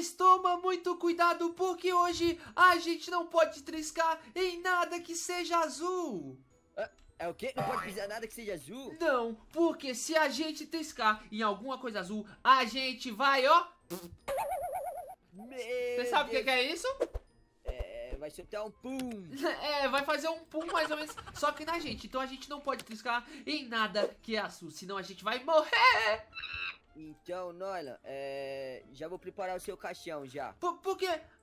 Mas toma muito cuidado porque hoje a gente não pode triscar em nada que seja azul. Ah, é o quê? Não pode pisar nada que seja azul? Não, porque se a gente triscar em alguma coisa azul, a gente vai, ó... Meu Você sabe o que, que é isso? É, vai soltar um pum. É, vai fazer um pum mais ou menos, só que na gente. Então a gente não pode triscar em nada que é azul, senão a gente vai morrer. Então, Nolan, é... já vou preparar o seu caixão já. Por, por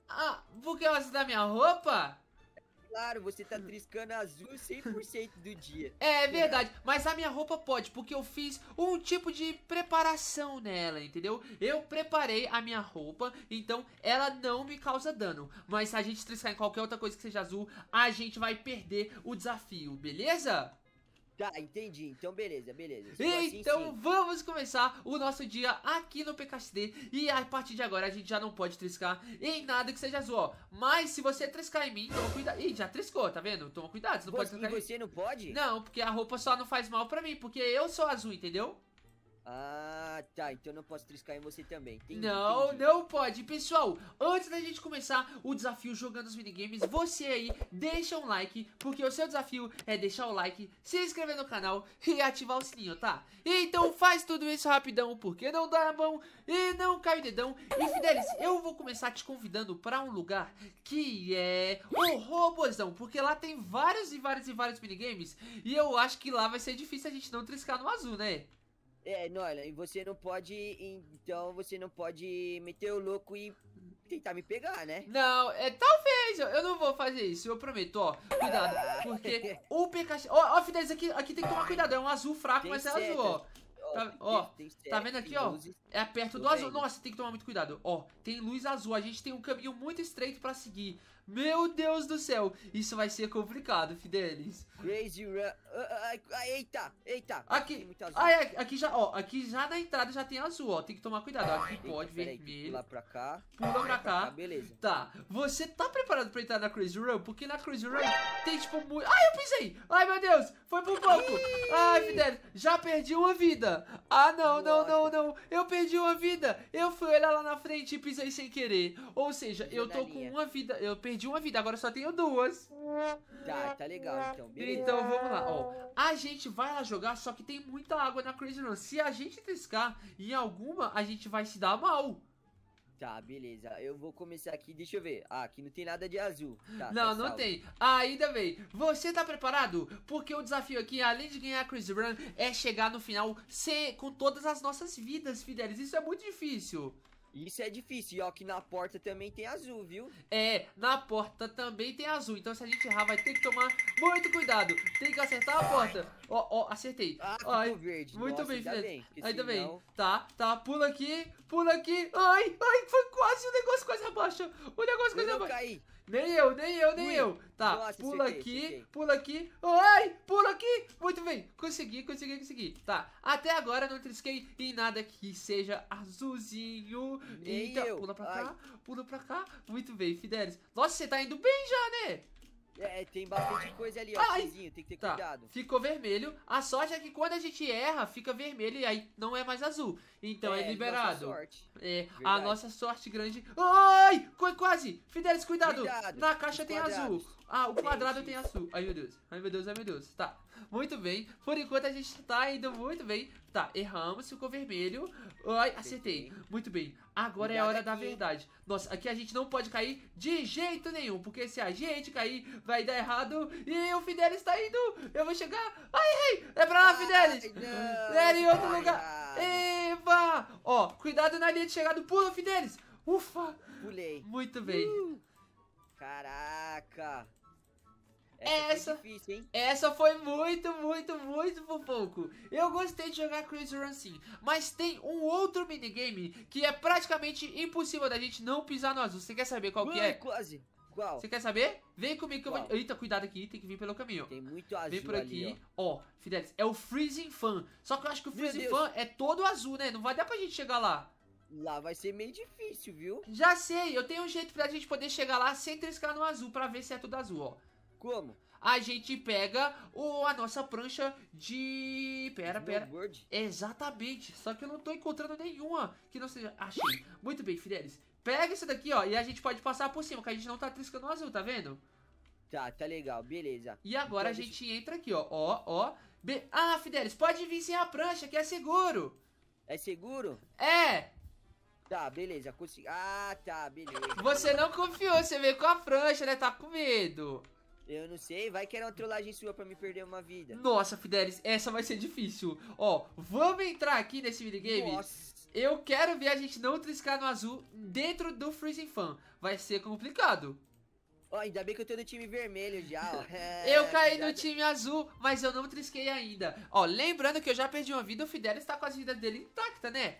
Ah, por que você dá tá minha roupa? Claro, você tá triscando azul 100% do dia. É, é verdade, mas a minha roupa pode, porque eu fiz um tipo de preparação nela, entendeu? Eu preparei a minha roupa, então ela não me causa dano. Mas se a gente triscar em qualquer outra coisa que seja azul, a gente vai perder o desafio, beleza? Tá, entendi. Então, beleza, beleza. Então, assim, então, sim. vamos começar o nosso dia aqui no PKSD. E a partir de agora, a gente já não pode triscar em nada que seja azul, ó. Mas se você triscar em mim, toma cuidado. Ih, já triscou, tá vendo? Toma cuidado, você não você, pode triscar. E você não pode? Não, porque a roupa só não faz mal pra mim, porque eu sou azul, entendeu? Ah, tá. Então eu não posso triscar em você também. Entendi, não, entendi. não pode. Pessoal, antes da gente começar o desafio jogando os minigames, você aí deixa um like, porque o seu desafio é deixar o like, se inscrever no canal e ativar o sininho, tá? Então faz tudo isso rapidão, porque não dá a mão e não cai o dedão. E Fidelis, eu vou começar te convidando pra um lugar que é o Robozão, porque lá tem vários e vários e vários minigames e eu acho que lá vai ser difícil a gente não triscar no azul, né? É, Nolan, e você não pode. Então você não pode meter o louco e tentar me pegar, né? Não, é talvez. Eu não vou fazer isso, eu prometo, ó. Cuidado, porque o Pikachu. Ó, ó, Fidelis, aqui, aqui tem que tomar cuidado. É um azul fraco, tem mas é azul, ó. Tá, ó, tá vendo aqui, ó? É perto do azul. Nossa, tem que tomar muito cuidado. Ó, tem luz azul. A gente tem um caminho muito estreito pra seguir. Meu Deus do céu. Isso vai ser complicado, Fidelis. Crazy Run. Uh, uh, uh, eita, eita. Aqui. Ah, é, aqui já, ó. Aqui já na entrada já tem azul, ó. Tem que tomar cuidado. Aqui eita, pode, vermelho. Pula pra cá. Pula pra, cá. Beleza. Tá. Você tá preparado pra entrar na Crazy Run? Porque na Crazy Run tem, tipo, muito... Ai, eu pensei. Ai, meu Deus. Foi pro pouco. Ai, Fidelis. Já perdi uma vida. Ah, não, não, não, não. Eu perdi perdi uma vida. Eu fui olhar lá na frente e pisei sem querer. Ou seja, eu tô com uma vida. Eu perdi uma vida, agora só tenho duas. Tá, tá legal então. Beleza. Então vamos lá, ó. A gente vai lá jogar, só que tem muita água na Crazy Run. Se a gente triscar em alguma, a gente vai se dar mal. Tá, beleza. Eu vou começar aqui, deixa eu ver. Ah, aqui não tem nada de azul. Tá, não, tá não tem. Ainda bem. Você tá preparado? Porque o desafio aqui, além de ganhar a Chris Run, é chegar no final ser com todas as nossas vidas, Fidelis. Isso é muito difícil. Isso é difícil, e ó, que na porta também tem azul, viu? É, na porta também tem azul, então se a gente errar vai ter que tomar muito cuidado. Tem que acertar a porta. Ó, oh, ó, oh, acertei. Ah, Ai, verde. Muito Nossa, bem, filha. Ainda bem. Ainda senão... bem. Tá, tá. Pula aqui, pula aqui. Ai, ai, foi quase. O negócio quase abaixa. O negócio quase eu Caí. Nem eu, nem eu, nem Ui. eu. Tá, Nossa, pula acertei, aqui, acertei. pula aqui. Ai, pula aqui. Muito bem. Consegui, consegui, consegui. Tá, até agora não trisquei em nada que seja azulzinho. Nem Eita, então, eu. pula pra ai. cá, pula pra cá. Muito bem, Fidelis. Nossa, você tá indo bem já, né? É, tem bastante coisa ali, ó. Ai, tem que ter tá. cuidado. Ficou vermelho. A sorte é que quando a gente erra, fica vermelho e aí não é mais azul. Então é, é liberado. Nossa sorte. É, Verdade. a nossa sorte grande. Ai! Quase! Fidelis, cuidado! cuidado. Na caixa tem azul. Ah, o quadrado tem azul. Ai meu Deus. Ai meu Deus, ai meu Deus. Tá. Muito bem. Por enquanto a gente tá indo muito bem. Tá, erramos, ficou vermelho. Ai, acertei. Muito bem. Agora é a hora da verdade. Nossa, aqui a gente não pode cair de jeito nenhum. Porque se a gente cair, vai dar errado. E o Fidelis tá indo. Eu vou chegar. Ai, errei. É pra lá, Fidelis. Era em outro lugar. Eva. Ó, cuidado na linha de chegada. Pula, Fidelis. Ufa. Pulei. Muito bem. Caraca. Essa, essa, foi difícil, hein? Essa foi muito, muito, muito por pouco. Eu gostei de jogar Crazy Run sim, mas tem um outro minigame que é praticamente impossível da gente não pisar no azul. Você quer saber qual que é? Quase. Qual? Você quer saber? Vem comigo que Qual? eu vou... Eita, cuidado aqui, tem que vir pelo caminho. Tem muito azul Vem por aqui. Ali, ó. ó, Fidelis, é o Freezing Fan. Só que eu acho que o Freezing Fan é todo azul, né? Não vai dar pra gente chegar lá. Lá vai ser meio difícil, viu? Já sei, eu tenho um jeito pra gente poder chegar lá sem triscar no azul, pra ver se é tudo azul, ó. Como? A gente pega o, a nossa prancha de. Pera, pera. Snowboard. Exatamente. Só que eu não tô encontrando nenhuma que não seja. Achei. Muito bem, Fidelis. Pega isso daqui, ó. E a gente pode passar por cima, que a gente não tá triscando o azul, tá vendo? Tá, tá legal, beleza. E agora então, a gente deixa... entra aqui, ó. Ó, ó. Be... Ah, Fidelis, pode vir sem a prancha, que é seguro. É seguro? É! Tá, beleza, consegui. Ah, tá, beleza. Você não confiou, você veio com a prancha, né? Tá com medo. Eu não sei, vai que era uma trollagem sua pra me perder uma vida. Nossa, Fidelis, essa vai ser difícil. Ó, vamos entrar aqui nesse minigame. Nossa. Eu quero ver a gente não triscar no azul dentro do Freezing Fan. Vai ser complicado. Ó, ainda bem que eu tô no time vermelho já, ó. É, eu caí no time azul, mas eu não trisquei ainda. Ó, lembrando que eu já perdi uma vida, o Fidelis tá com as vidas dele intacta, né?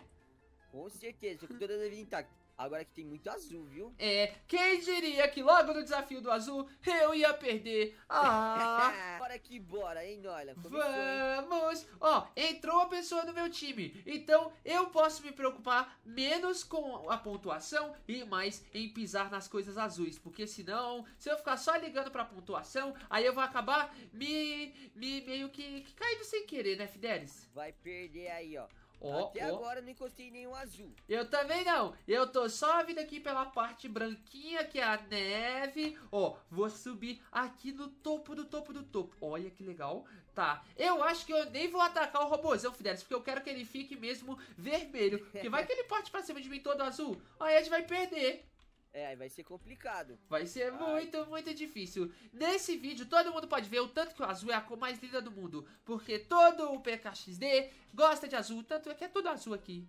Com certeza, tô com toda a vida intacta. Agora que tem muito azul, viu? É, quem diria que logo no desafio do azul eu ia perder? Ah! bora que bora, hein, olha. Vamos! Ó, entrou uma pessoa no meu time, então eu posso me preocupar menos com a pontuação e mais em pisar nas coisas azuis, porque senão, se eu ficar só ligando pra pontuação, aí eu vou acabar me, me meio que, que caindo sem querer, né, Fidelis? Vai perder aí, ó. Oh, Até oh. agora não encostei em nenhum azul. Eu também não. Eu tô só vindo aqui pela parte branquinha, que é a neve. Ó, oh, vou subir aqui no topo do topo do topo. Olha que legal. Tá, eu acho que eu nem vou atacar o robôzão, Fidelis, porque eu quero que ele fique mesmo vermelho. Porque vai que ele parte pra cima de mim todo azul. Aí a gente vai perder. É, aí vai ser complicado. Vai ser Ai. muito, muito difícil. Nesse vídeo, todo mundo pode ver o tanto que o azul é a cor mais linda do mundo. Porque todo o PKXD gosta de azul, tanto é que é tudo azul aqui.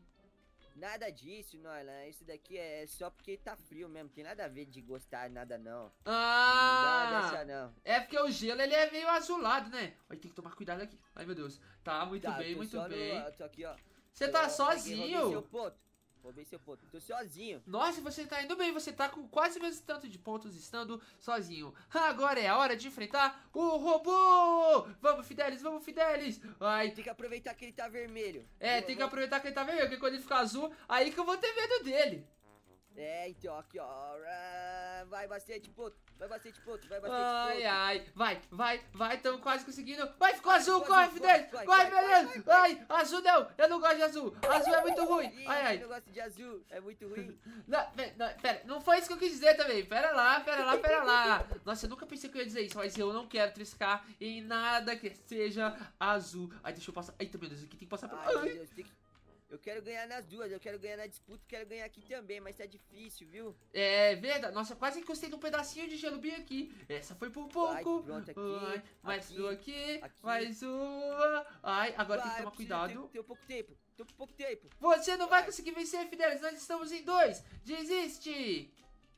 Nada disso, Nolan. Isso daqui é só porque tá frio mesmo. Tem nada a ver de gostar, nada não. Ah! Não dessa, não. É porque o gelo, ele é meio azulado, né? Olha, tem que tomar cuidado aqui. Ai, meu Deus. Tá, muito tá, bem, muito bem. No, eu tô aqui, ó. Você tá sozinho? Aqui, Vou se eu ponto. Tô sozinho. Nossa, você tá indo bem. Você tá com quase o mesmo tanto de pontos estando sozinho. Agora é a hora de enfrentar o robô. Vamos, Fidelis, vamos, Fidelis. Ai. Tem que aproveitar que ele tá vermelho. É, tem que aproveitar que ele tá vermelho. Porque quando ele ficar azul, aí que eu vou ter medo dele. É, então aqui, ó. Ah, vai bastante ponto, vai bastante ponto, vai bastante ai, ponto. Ai, ai, vai, vai, vai, Tamo quase conseguindo. Vai, ficou azul, corre, Fidel! corre, beleza! Ai, azul não, eu não gosto de azul. Azul é muito ruim. ai, ai. Eu não gosto de azul, é muito ruim. Não, pera, não, pera, não foi isso que eu quis dizer também. Pera lá, pera lá, pera lá. Nossa, eu nunca pensei que eu ia dizer isso, mas eu não quero triscar em nada que seja azul. Ai, deixa eu passar. Eita, meu Deus, aqui tem que passar por. Ai, meu Deus, tem que eu quero ganhar nas duas, eu quero ganhar na disputa, quero ganhar aqui também, mas tá difícil, viu? É verdade. Nossa, quase encostei num pedacinho de gelo bem aqui. Essa foi por pouco. Ai, pronto, aqui. Ai, mais aqui, uma aqui, aqui, mais uma. Ai, agora Ai, tem que tomar cuidado. Tem pouco tempo, tem pouco tempo. Você não vai conseguir vencer, Fidelis. Nós estamos em dois. Desiste.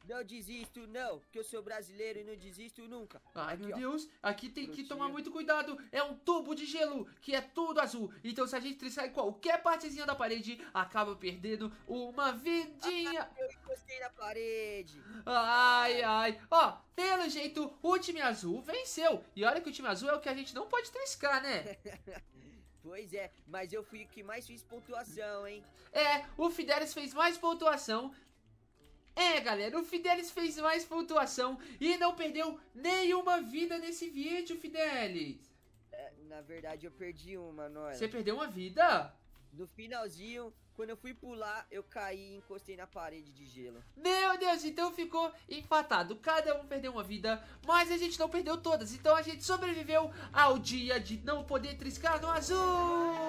Não desisto, não, que eu sou brasileiro e não desisto nunca. Ai, aqui, meu ó. Deus, aqui tem que tomar muito cuidado. É um tubo de gelo, que é tudo azul. Então, se a gente triscar qualquer partezinha da parede, acaba perdendo uma vidinha. Ah, eu encostei na parede. Ai, ai. Ó, pelo jeito, o time azul venceu. E olha que o time azul é o que a gente não pode triscar, né? Pois é, mas eu fui o que mais fiz pontuação, hein? É, o Fidelis fez mais pontuação é, galera, o Fidelis fez mais pontuação e não perdeu nenhuma vida nesse vídeo, Fidelis. É, na verdade, eu perdi uma, Nora. É? Você perdeu uma vida? No finalzinho, quando eu fui pular, eu caí e encostei na parede de gelo. Meu Deus, então ficou empatado. Cada um perdeu uma vida, mas a gente não perdeu todas. Então a gente sobreviveu ao dia de não poder triscar no azul.